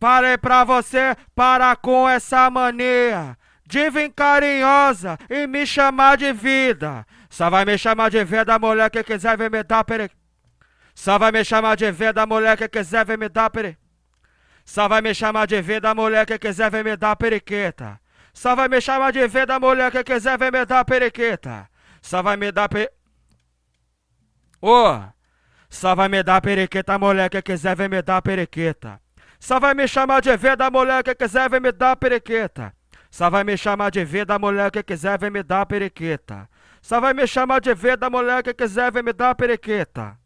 Parei pra você para com essa mania de vir carinhosa e me chamar de vida. Só vai me chamar de vida mulher que quiser vir me dar peri. Só vai me chamar de vida mulher que quiser vir me dar peri. Só vai me chamar de vida mulher que quiser vir me dar periqueta. Só vai me chamar de vida mulher que quiser vir me dar periqueta. Só vai me dar per... Ô! Oh, só vai me dar periqueta mulher que quiser vir me dar periqueta. Só vai me chamar de V da mulher que quiser, vem me dar periqueta. Só vai me chamar de V da mulher que quiser, vem me dar periqueta. Só vai me chamar de V da mulher que quiser, vem me dar periqueta.